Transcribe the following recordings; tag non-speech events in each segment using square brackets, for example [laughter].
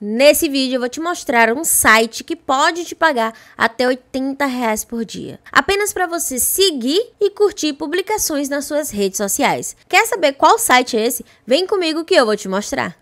Nesse vídeo eu vou te mostrar um site que pode te pagar até 80 reais por dia, apenas para você seguir e curtir publicações nas suas redes sociais. Quer saber qual site é esse? Vem comigo que eu vou te mostrar.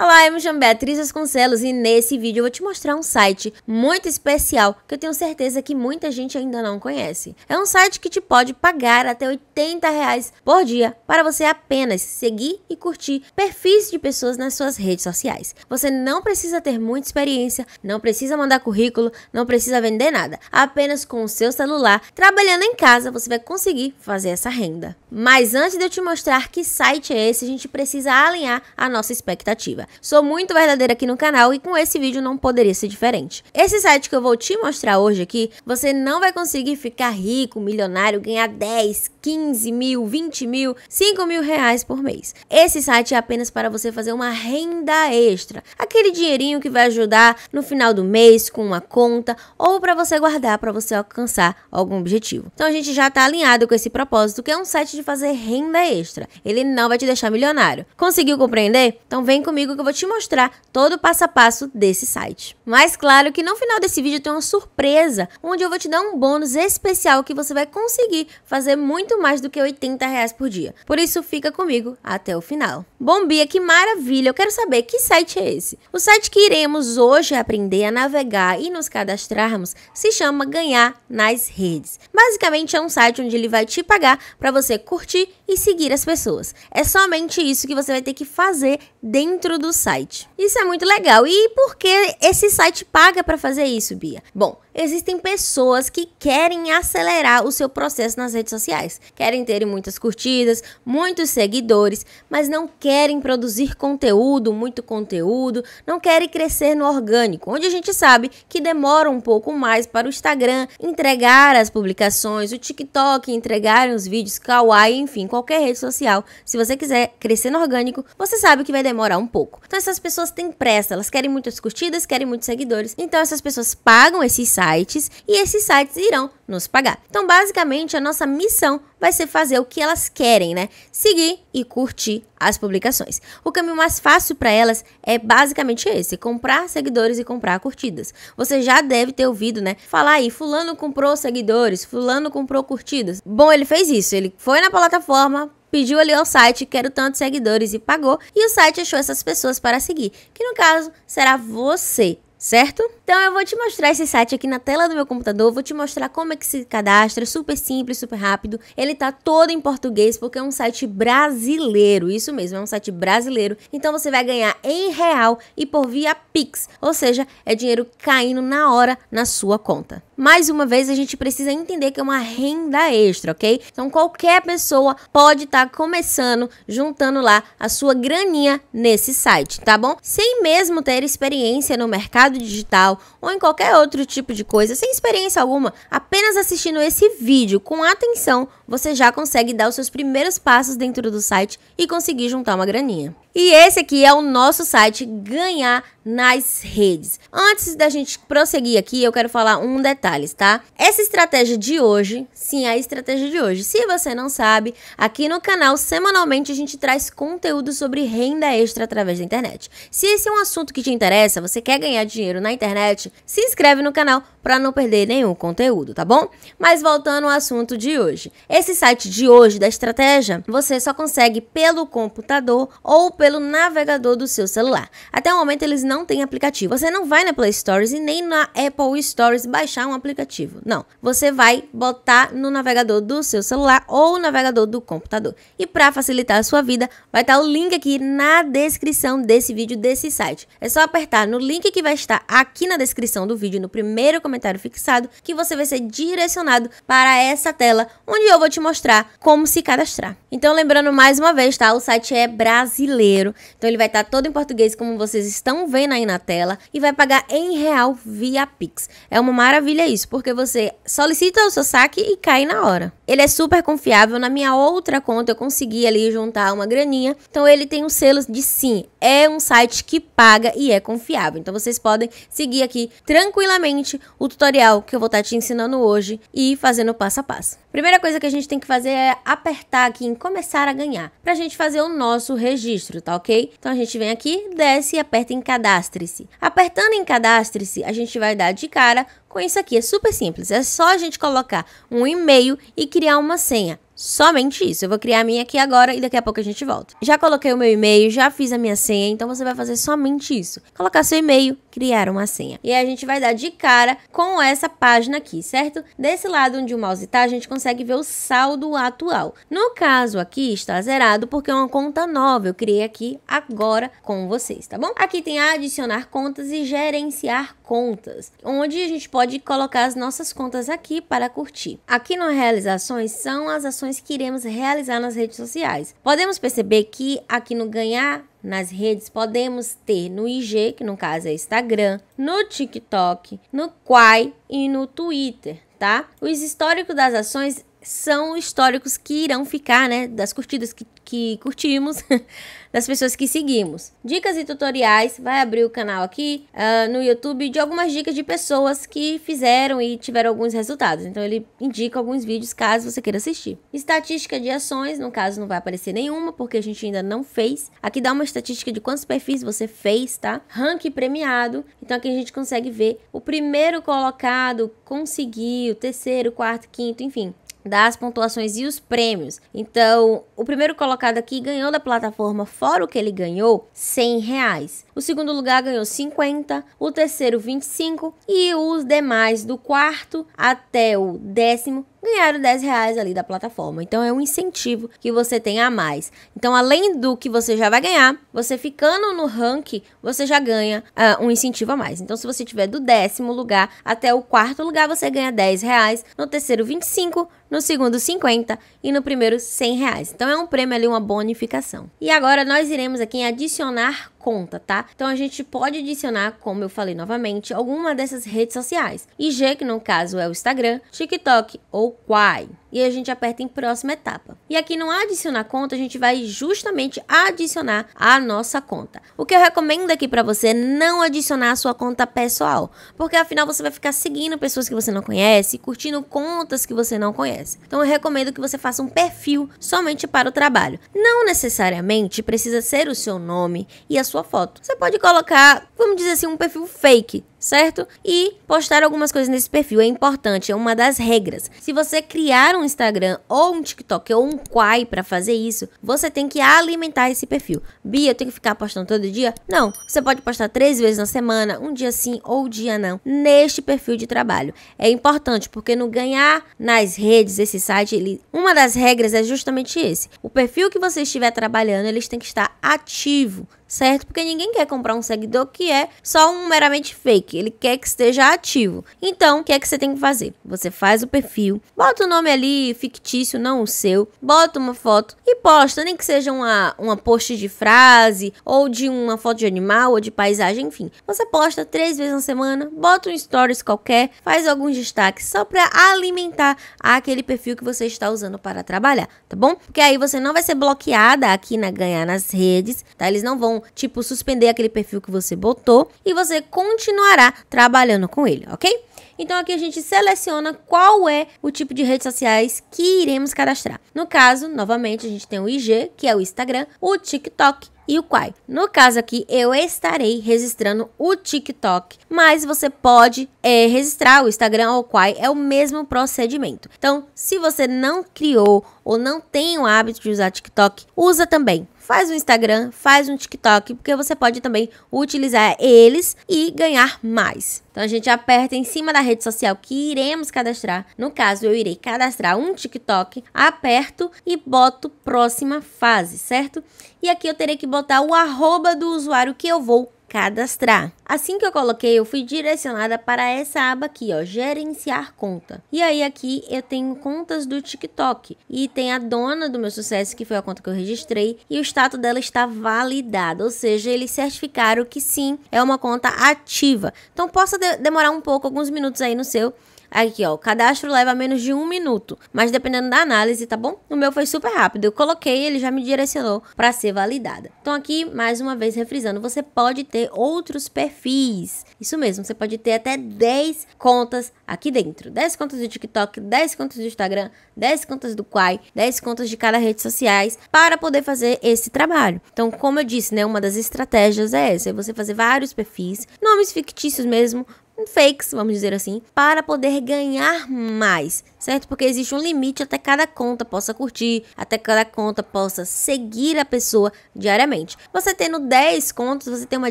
Olá, eu me chamo Beatriz Vasconcelos e nesse vídeo eu vou te mostrar um site muito especial que eu tenho certeza que muita gente ainda não conhece. É um site que te pode pagar até 80 reais por dia para você apenas seguir e curtir perfis de pessoas nas suas redes sociais. Você não precisa ter muita experiência, não precisa mandar currículo, não precisa vender nada. Apenas com o seu celular, trabalhando em casa, você vai conseguir fazer essa renda. Mas antes de eu te mostrar que site é esse, a gente precisa alinhar a nossa expectativa. Sou muito verdadeira aqui no canal e com esse vídeo não poderia ser diferente. Esse site que eu vou te mostrar hoje aqui, você não vai conseguir ficar rico, milionário, ganhar 10, 15 mil, 20 mil, 5 mil reais por mês. Esse site é apenas para você fazer uma renda extra, aquele dinheirinho que vai ajudar no final do mês com uma conta ou para você guardar para você alcançar algum objetivo. Então a gente já está alinhado com esse propósito, que é um site de fazer renda extra. Ele não vai te deixar milionário. Conseguiu compreender? Então vem comigo que eu vou te mostrar todo o passo a passo desse site. Mas claro que no final desse vídeo tem uma surpresa, onde eu vou te dar um bônus especial que você vai conseguir fazer muito mais do que 80 reais por dia. Por isso fica comigo até o final. Bom Bia, que maravilha! Eu quero saber que site é esse. O site que iremos hoje aprender a navegar e nos cadastrarmos se chama Ganhar nas Redes. Basicamente é um site onde ele vai te pagar para você curtir e seguir as pessoas. É somente isso que você vai ter que fazer dentro do do site. Isso é muito legal. E por que esse site paga para fazer isso, Bia? Bom, existem pessoas que querem acelerar o seu processo nas redes sociais. Querem ter muitas curtidas, muitos seguidores, mas não querem produzir conteúdo, muito conteúdo, não querem crescer no orgânico, onde a gente sabe que demora um pouco mais para o Instagram entregar as publicações, o TikTok entregar os vídeos, Kawaii, enfim, qualquer rede social. Se você quiser crescer no orgânico, você sabe que vai demorar um pouco. Então essas pessoas têm pressa, elas querem muitas curtidas, querem muitos seguidores. Então essas pessoas pagam esses sites sites e esses sites irão nos pagar. Então, basicamente, a nossa missão vai ser fazer o que elas querem, né? Seguir e curtir as publicações. O caminho mais fácil para elas é basicamente esse: comprar seguidores e comprar curtidas. Você já deve ter ouvido, né? Falar aí, fulano comprou seguidores, fulano comprou curtidas. Bom, ele fez isso, ele foi na plataforma, pediu ali ao site, quero tantos seguidores e pagou, e o site achou essas pessoas para seguir, que no caso será você certo? Então eu vou te mostrar esse site aqui na tela do meu computador, vou te mostrar como é que se cadastra, super simples, super rápido. Ele tá todo em português porque é um site brasileiro, isso mesmo, é um site brasileiro. Então você vai ganhar em real e por via Pix, ou seja, é dinheiro caindo na hora na sua conta. Mais uma vez, a gente precisa entender que é uma renda extra, ok? Então qualquer pessoa pode estar tá começando, juntando lá a sua graninha nesse site, tá bom? Sem mesmo ter experiência no mercado mercado digital ou em qualquer outro tipo de coisa sem experiência alguma, apenas assistindo esse vídeo com atenção, você já consegue dar os seus primeiros passos dentro do site e conseguir juntar uma graninha. E esse aqui é o nosso site ganhar nas redes. Antes da gente prosseguir aqui, eu quero falar um detalhe, tá? Essa estratégia de hoje, sim, é a estratégia de hoje. Se você não sabe, aqui no canal semanalmente a gente traz conteúdo sobre renda extra através da internet. Se esse é um assunto que te interessa, você quer ganhar dinheiro na internet, se inscreve no canal para não perder nenhum conteúdo, tá bom? Mas voltando ao assunto de hoje. Esse site de hoje da estratégia, você só consegue pelo computador ou pelo navegador do seu celular. Até o momento eles não não tem aplicativo. Você não vai na Play Stories e nem na Apple Stories baixar um aplicativo. Não. Você vai botar no navegador do seu celular ou navegador do computador. E para facilitar a sua vida, vai estar tá o link aqui na descrição desse vídeo desse site. É só apertar no link que vai estar aqui na descrição do vídeo, no primeiro comentário fixado, que você vai ser direcionado para essa tela onde eu vou te mostrar como se cadastrar. Então, lembrando mais uma vez, tá? O site é brasileiro. Então ele vai estar tá todo em português como vocês estão vendo vendo aí na tela e vai pagar em real via Pix. É uma maravilha isso, porque você solicita o seu saque e cai na hora. Ele é super confiável. Na minha outra conta eu consegui ali juntar uma graninha. Então ele tem um selo de sim, é um site que paga e é confiável. Então vocês podem seguir aqui tranquilamente o tutorial que eu vou estar tá te ensinando hoje e fazendo passo a passo. Primeira coisa que a gente tem que fazer é apertar aqui em começar a ganhar, pra gente fazer o nosso registro, tá ok? Então a gente vem aqui, desce e aperta em cadastro cadastre-se. Apertando em cadastre-se, a gente vai dar de cara com isso aqui. É super simples, é só a gente colocar um e-mail e criar uma senha. Somente isso. Eu vou criar a minha aqui agora e daqui a pouco a gente volta. Já coloquei o meu e-mail, já fiz a minha senha, então você vai fazer somente isso. Colocar seu e-mail, criar uma senha. E aí a gente vai dar de cara com essa página aqui, certo? Desse lado onde o mouse está, a gente consegue ver o saldo atual. No caso aqui, está zerado porque é uma conta nova. Eu criei aqui agora com vocês, tá bom? Aqui tem adicionar contas e gerenciar contas, onde a gente pode colocar as nossas contas aqui para curtir. Aqui no Realizações são as ações que iremos realizar nas redes sociais. Podemos perceber que aqui no Ganhar nas redes podemos ter no IG, que no caso é Instagram, no TikTok, no Quai e no Twitter, tá? Os históricos das ações são históricos que irão ficar, né? Das curtidas que, que curtimos, [laughs] das pessoas que seguimos. Dicas e tutoriais, vai abrir o canal aqui uh, no YouTube de algumas dicas de pessoas que fizeram e tiveram alguns resultados. Então ele indica alguns vídeos caso você queira assistir. Estatística de ações, no caso não vai aparecer nenhuma porque a gente ainda não fez. Aqui dá uma estatística de quantos perfis você fez, tá? Rank premiado. Então aqui a gente consegue ver o primeiro colocado conseguiu, terceiro, quarto, quinto, enfim, das pontuações e os prêmios. Então, o primeiro colocado aqui ganhou da plataforma, fora o que ele ganhou, 100 reais. O segundo lugar ganhou 50, o terceiro 25 e os demais do quarto até o décimo ganharam 10 reais ali da plataforma. Então é um incentivo que você tem a mais. Então, além do que você já vai ganhar, você ficando no ranking, você já ganha uh, um incentivo a mais. Então, se você tiver do décimo lugar até o quarto lugar, você ganha 10 reais. No terceiro, 25 no segundo 50 e no primeiro 100 reais. Então é um prêmio ali, uma bonificação. E agora nós iremos aqui em adicionar conta, tá? Então a gente pode adicionar, como eu falei novamente, alguma dessas redes sociais. IG, que no caso é o Instagram, TikTok ou Quai e a gente aperta em próxima etapa. E aqui no adicionar conta, a gente vai justamente adicionar a nossa conta. O que eu recomendo aqui para você é não adicionar a sua conta pessoal, porque afinal você vai ficar seguindo pessoas que você não conhece, curtindo contas que você não conhece. Então eu recomendo que você faça um perfil somente para o trabalho. Não necessariamente precisa ser o seu nome e a sua foto. Você pode colocar vamos dizer assim, um perfil fake, certo? E postar algumas coisas nesse perfil é importante, é uma das regras. Se você criar um Instagram ou um TikTok ou um Quai para fazer isso, você tem que alimentar esse perfil. Bia, eu tenho que ficar postando todo dia? Não. Você pode postar três vezes na semana, um dia sim ou um dia não, neste perfil de trabalho. É importante porque no ganhar nas redes esse site, ele, uma das regras é justamente esse. O perfil que você estiver trabalhando, eles tem que estar ativo, certo? Porque ninguém quer comprar um seguidor que é só um meramente fake, ele quer que esteja ativo. Então, o que é que você tem que fazer? Você faz o perfil, bota o nome ali fictício, não o seu, bota uma foto e posta, nem que seja uma, uma post de frase ou de uma foto de animal ou de paisagem, enfim. Você posta três vezes na semana, bota um stories qualquer, faz alguns destaques só para alimentar aquele perfil que você está usando para trabalhar, tá bom? Porque aí você não vai ser bloqueada aqui na ganhar nas redes, tá? Eles não vão tipo, suspender aquele perfil que você botou e você continuará trabalhando com ele, ok? Então aqui a gente seleciona qual é o tipo de redes sociais que iremos cadastrar. No caso, novamente, a gente tem o IG, que é o Instagram, o TikTok e o Quai. No caso aqui, eu estarei registrando o TikTok, mas você pode é, registrar o Instagram ou o Quai, é o mesmo procedimento. Então, se você não criou ou não tem o hábito de usar TikTok, usa também faz um Instagram, faz um TikTok, porque você pode também utilizar eles e ganhar mais. Então a gente aperta em cima da rede social que iremos cadastrar. No caso, eu irei cadastrar um TikTok, aperto e boto próxima fase, certo? E aqui eu terei que botar o arroba do usuário que eu vou cadastrar. Assim que eu coloquei, eu fui direcionada para essa aba aqui, ó, gerenciar conta. E aí aqui eu tenho contas do TikTok e tem a dona do meu sucesso, que foi a conta que eu registrei, e o status dela está validado, ou seja, eles certificaram que sim, é uma conta ativa. Então possa de demorar um pouco, alguns minutos aí no seu Aqui, ó, o cadastro leva menos de um minuto, mas dependendo da análise, tá bom? O meu foi super rápido, eu coloquei, ele já me direcionou para ser validada. Então aqui, mais uma vez, refrisando, você pode ter ter outros perfis. Isso mesmo, você pode ter até 10 contas aqui dentro. 10 contas do TikTok, 10 contas do Instagram, 10 contas do Quai, 10 contas de cada rede sociais para poder fazer esse trabalho. Então, como eu disse, né, uma das estratégias é essa, é você fazer vários perfis, nomes fictícios mesmo, fakes, vamos dizer assim, para poder ganhar mais, certo? Porque existe um limite até cada conta possa curtir, até cada conta possa seguir a pessoa diariamente. Você tendo 10 contas, você tem uma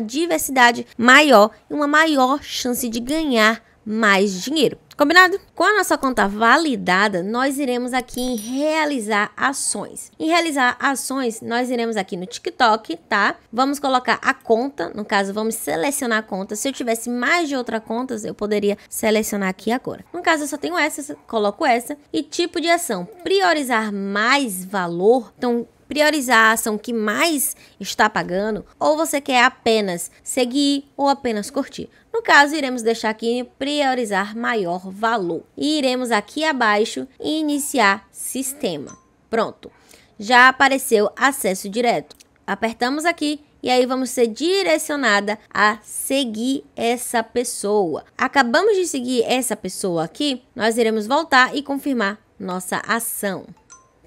diversidade maior e uma maior chance de ganhar mais dinheiro. Combinado? Com a nossa conta validada, nós iremos aqui em realizar ações. Em realizar ações, nós iremos aqui no TikTok, tá? Vamos colocar a conta, no caso, vamos selecionar a conta. Se eu tivesse mais de outra conta, eu poderia selecionar aqui agora. No caso, eu só tenho essa, coloco essa. E tipo de ação, priorizar mais valor. Então, priorizar a ação que mais está pagando ou você quer apenas seguir ou apenas curtir? No caso, iremos deixar aqui priorizar maior valor e iremos aqui abaixo iniciar sistema. Pronto, já apareceu acesso direto. Apertamos aqui e aí vamos ser direcionada a seguir essa pessoa. Acabamos de seguir essa pessoa aqui, nós iremos voltar e confirmar nossa ação.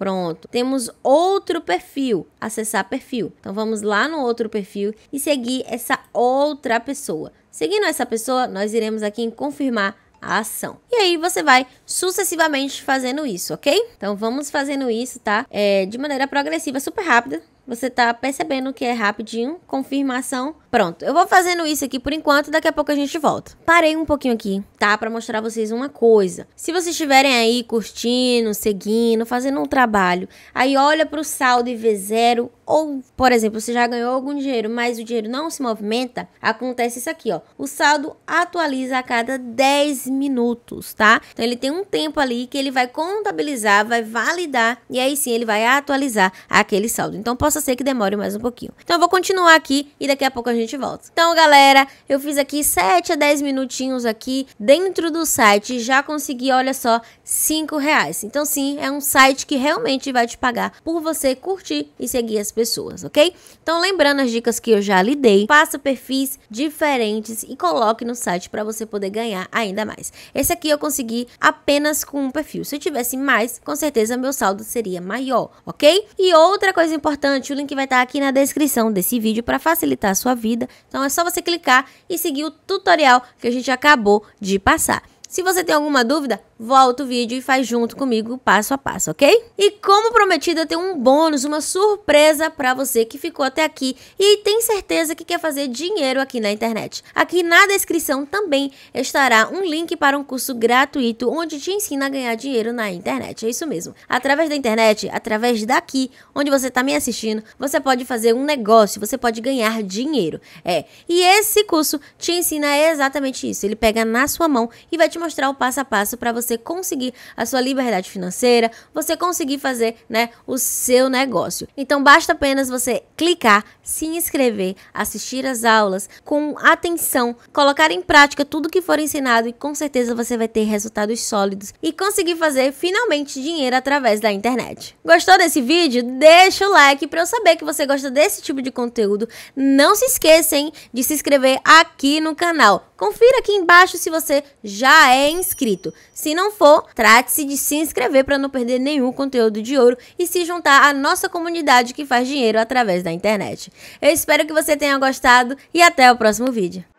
Pronto. Temos outro perfil, acessar perfil. Então vamos lá no outro perfil e seguir essa outra pessoa. Seguindo essa pessoa, nós iremos aqui em confirmar a ação. E aí você vai sucessivamente fazendo isso, ok? Então vamos fazendo isso, tá? É, de maneira progressiva, super rápida. Você tá percebendo que é rapidinho, confirmação Pronto, eu vou fazendo isso aqui por enquanto, daqui a pouco a gente volta. Parei um pouquinho aqui, tá? Para mostrar a vocês uma coisa. Se vocês estiverem aí curtindo, seguindo, fazendo um trabalho, aí olha para o saldo e vê zero, ou, por exemplo, você já ganhou algum dinheiro, mas o dinheiro não se movimenta, acontece isso aqui, ó. O saldo atualiza a cada 10 minutos, tá? Então ele tem um tempo ali que ele vai contabilizar, vai validar e aí sim ele vai atualizar aquele saldo. Então possa ser que demore mais um pouquinho. Então eu vou continuar aqui e daqui a pouco a gente gente volta. Então, galera, eu fiz aqui 7 a 10 minutinhos aqui dentro do site já consegui, olha só, 5 reais. Então, sim, é um site que realmente vai te pagar por você curtir e seguir as pessoas, ok? Então, lembrando as dicas que eu já lhe dei, faça perfis diferentes e coloque no site para você poder ganhar ainda mais. Esse aqui eu consegui apenas com um perfil. Se eu tivesse mais, com certeza meu saldo seria maior, ok? E outra coisa importante, o link vai estar tá aqui na descrição desse vídeo para facilitar a sua vida vida. Então é só você clicar e seguir o tutorial que a gente acabou de passar. Se você tem alguma dúvida, volta o vídeo e faz junto comigo passo a passo, ok? E como eu tem um bônus, uma surpresa para você que ficou até aqui e tem certeza que quer fazer dinheiro aqui na internet. Aqui na descrição também estará um link para um curso gratuito onde te ensina a ganhar dinheiro na internet. É isso mesmo. Através da internet, através daqui, onde você está me assistindo, você pode fazer um negócio, você pode ganhar dinheiro. É. E esse curso te ensina exatamente isso. Ele pega na sua mão e vai te mostrar o passo a passo para você conseguir a sua liberdade financeira, você conseguir fazer, né, o seu negócio. Então basta apenas você clicar, se inscrever, assistir as aulas com atenção, colocar em prática tudo que for ensinado e com certeza você vai ter resultados sólidos e conseguir fazer finalmente dinheiro através da internet. Gostou desse vídeo? Deixa o like para eu saber que você gosta desse tipo de conteúdo. Não se esqueçam de se inscrever aqui no canal. Confira aqui embaixo se você já é é inscrito. Se não for, trate-se de se inscrever para não perder nenhum conteúdo de ouro e se juntar à nossa comunidade que faz dinheiro através da internet. Eu espero que você tenha gostado e até o próximo vídeo.